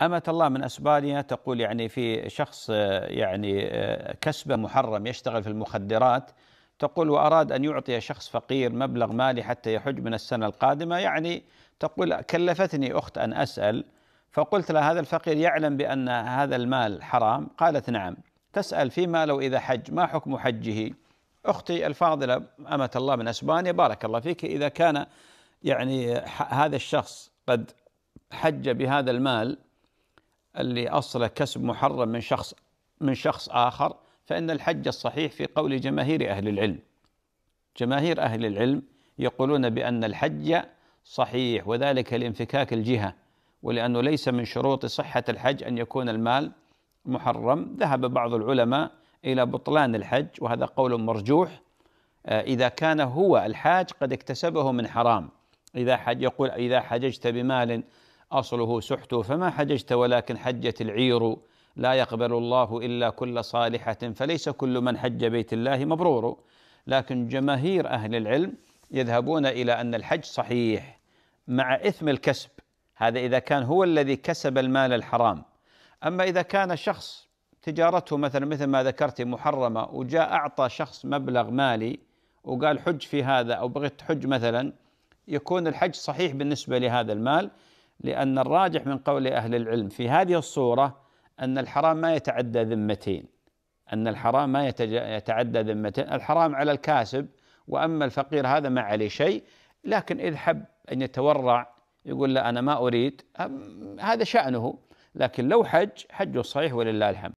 أمة الله من أسبانيا تقول يعني في شخص آه، يعني آه، كسبه محرم يشتغل في المخدرات تقول وأراد أن يعطي شخص فقير مبلغ مالي حتى يحج من السنة القادمة يعني تقول كلفتني أخت أن أسأل فقلت لها هذا الفقير يعلم بأن هذا المال حرام قالت نعم تسأل فيما لو إذا حج ما حكم حجه أختي الفاضلة أمة الله من أسبانيا بارك الله فيك إذا كان يعني آه، هذا الشخص قد حج بهذا المال اللي أصله كسب محرم من شخص من شخص آخر فإن الحج الصحيح في قول جماهير أهل العلم جماهير أهل العلم يقولون بأن الحج صحيح وذلك لانفكاك الجهة ولأنه ليس من شروط صحة الحج أن يكون المال محرم ذهب بعض العلماء إلى بطلان الحج وهذا قول مرجوح آه، إذا كان هو الحاج قد اكتسبه من حرام إذا حج يقول إذا حججت بمال أصله سحت فما حججت ولكن حجت العير لا يقبل الله إلا كل صالحة فليس كل من حج بيت الله مبرور لكن جماهير أهل العلم يذهبون إلى أن الحج صحيح مع إثم الكسب هذا إذا كان هو الذي كسب المال الحرام أما إذا كان شخص تجارته مثلا مثل ما ذكرت محرمة وجاء أعطى شخص مبلغ مالي وقال حج في هذا أو بغيت حج مثلا يكون الحج صحيح بالنسبة لهذا المال لأن الراجح من قول أهل العلم في هذه الصورة أن الحرام ما يتعدى ذمتين أن الحرام ما يتعدى ذمتين الحرام على الكاسب وأما الفقير هذا ما عليه شيء لكن إذ حب أن يتورع يقول لا أنا ما أريد هذا شأنه لكن لو حج حجه صحيح ولله الحمد